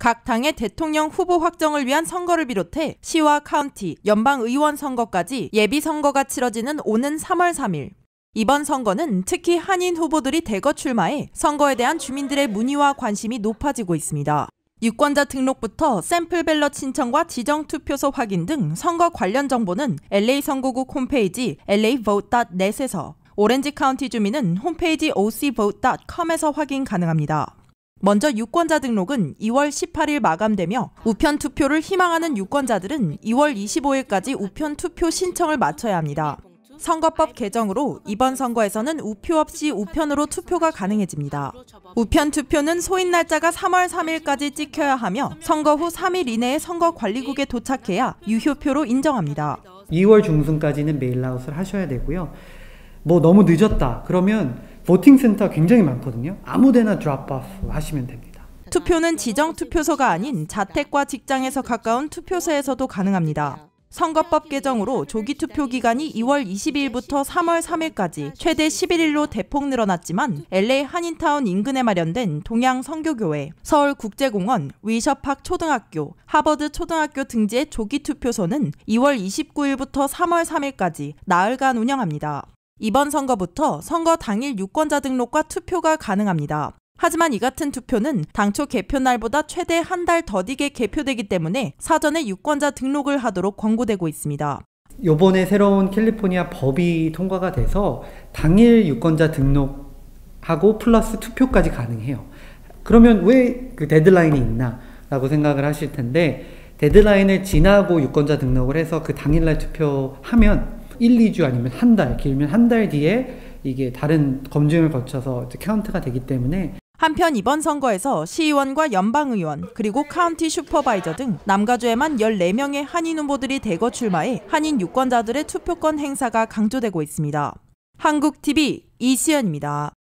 각 당의 대통령 후보 확정을 위한 선거를 비롯해 시와 카운티, 연방의원 선거까지 예비선거가 치러지는 오는 3월 3일. 이번 선거는 특히 한인 후보들이 대거 출마해 선거에 대한 주민들의 문의와 관심이 높아지고 있습니다. 유권자 등록부터 샘플 벨럿 신청과 지정 투표소 확인 등 선거 관련 정보는 LA 선거국 홈페이지 lavote.net에서 오렌지 카운티 주민은 홈페이지 ocvote.com에서 확인 가능합니다. 먼저 유권자 등록은 2월 18일 마감되며 우편 투표를 희망하는 유권자들은 2월 25일까지 우편 투표 신청을 마쳐야 합니다. 선거법 개정으로 이번 선거에서는 우표 없이 우편으로 투표가 가능해집니다. 우편 투표는 소인 날짜가 3월 3일까지 찍혀야 하며 선거 후 3일 이내에 선거관리국에 도착해야 유효표로 인정합니다. 2월 중순까지는 메일아웃을 하셔야 되고요. 뭐 너무 늦었다 그러면 보팅 센터 굉장히 많거든요. 아무데나 드랍오프 하시면 됩니다. 투표는 지정 투표소가 아닌 자택과 직장에서 가까운 투표소에서도 가능합니다. 선거법 개정으로 조기 투표 기간이 2월 22일부터 3월 3일까지 최대 11일로 대폭 늘어났지만 LA 한인타운 인근에 마련된 동양 성교교회, 서울 국제공원, 위셔팍 초등학교, 하버드 초등학교 등지의 조기 투표소는 2월 29일부터 3월 3일까지 나흘간 운영합니다. 이번 선거부터 선거 당일 유권자 등록과 투표가 가능합니다. 하지만 이 같은 투표는 당초 개표 날보다 최대 한 달 더디게 개표되기 때문에 사전에 유권자 등록을 하도록 권고되고 있습니다. 요번에 새로운 캘리포니아 법이 통과가 돼서 당일 유권자 등록하고 플러스 투표까지 가능해요. 그러면 왜 그 데드라인이 있나라고 생각을 하실 텐데 데드라인을 지나고 유권자 등록을 해서 그 당일날 투표하면 1, 2주 아니면 한 달, 길면 한 달 뒤에 이게 다른 검증을 거쳐서 카운트가 되기 때문에 한편 이번 선거에서 시의원과 연방의원 그리고 카운티 슈퍼바이저 등 남가주에만 14명의 한인 후보들이 대거 출마해 한인 유권자들의 투표권 행사가 강조되고 있습니다. 한국TV 이시연입니다.